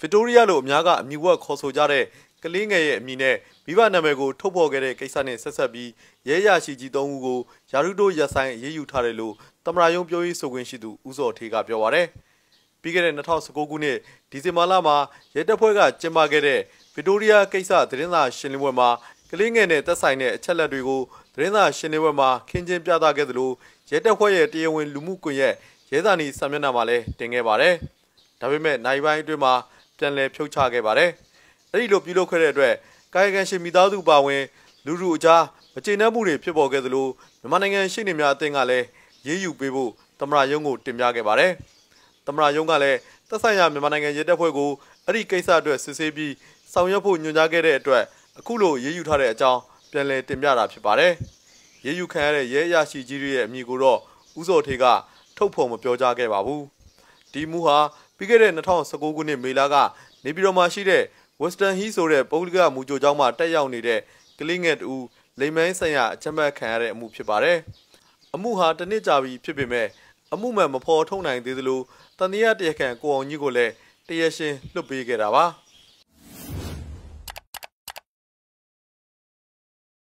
ဗစ်တိုးရီးယားလို့အများကအမည်ဝက်ခေါ်ဆိုကြတဲ့ကလေးငယ်ရဲ့အမည်နဲ့မိဘနာမည်ကိုထုတ်ဖော်ခဲ့တဲ့ကိစ္စနဲ့ဆက်ဆက်ပြီးရဲရရှိကြီးသုံးဦးကိုယာရုတိုရဆိုင်အေးအေးယူထားတယ်လို့သမရယုံပြောရေးဆိုခွင့်ရှိသူဦးစောထေးကပြောပါရယ်ပြီးခဲ့တဲ့2019ခုနှစ်ဒီဇင်ဘာလမှာရဲတပ်ဖွဲ့ကကျင်းပခဲ့တဲ့ဗစ်တိုးရီးယားကိစ္စသတင်းစာရှင်းလင်းပွဲမှာကလေးငယ်နဲ့သက်ဆိုင်တဲ့အချက်လက်တွေကိုသတင်းစာရှင်းလင်းပွဲမှာခင်းချင်းပြသခဲ့သလိုရဲတပ်ဖွဲ့ရဲ့တရားဝင်လူမှုကွန်ရက်ရဲသားနေစာမျက်နှာမှာလည်းတင်ခဲ့ပါရယ်ဒါပေမဲ့နိုင်ပိုင်းအတွင်းမှာပြန်လည်ဖြုတ်ချခဲ့ပါတယ်။အဲဒီလိုပြုလုပ်ခဲ့တဲ့အတွက်ကာယကံရှင်မိသားစုပါဝင်လူလူအကြားမကျေနပ်မှုတွေဖြစ်ပေါ်ခဲ့သလိုမြန်မာနိုင်ငံရှိနေများအသင်းကလည်းရေးယူပေးဖို့သမရယုံကိုတင်ပြခဲ့ပါတယ်။သမရယုံကလည်းသက်ဆိုင်ရာမြန်မာနိုင်ငံရဲတပ်ဖွဲ့ကိုအဲ့ဒီကိစ္စအတွက်စစ်ဆေးပြီးဆောင်ရွက်ဖို့ညွှန်ကြားခဲ့တဲ့အတွက်အခုလိုရေးယူထားတဲ့အကြောင်းပြန်လည်တင်ပြတာဖြစ်ပါတယ်။ရေးယူခံရတဲ့ရဲအရာရှိကြီးတွေရဲ့အမည်ကိုတော့ဥဇော်ထေကထုတ်ဖော်မပြောကြားခဲ့ပါဘူး။ဒီမူဟာပြီးခဲ့တဲ့2019ခုနှစ်မေလကနေပြည်တော်မှာရှိတဲ့ Western Hill ဆိုတဲ့ပုဂ္ဂလိကမူကြိုကျောင်းမှာတက်ရောက်နေတဲ့ကလေးငယ်တူလိမ်မိုင်းဆိုင်ရာအချက်မဲ့ခံရတဲ့အမှုဖြစ်ပါတယ်။အမှုဟာတစ်နှစ်ကြာပြီဖြစ်ပေမဲ့အမှုမှန်မဖော်ထုတ်နိုင်သေးသလိုတန်တရားတရားခံကိုအောင်ကြီးကိုလည်းတရားရှင်လွတ်ပေးခဲ့တာပါ။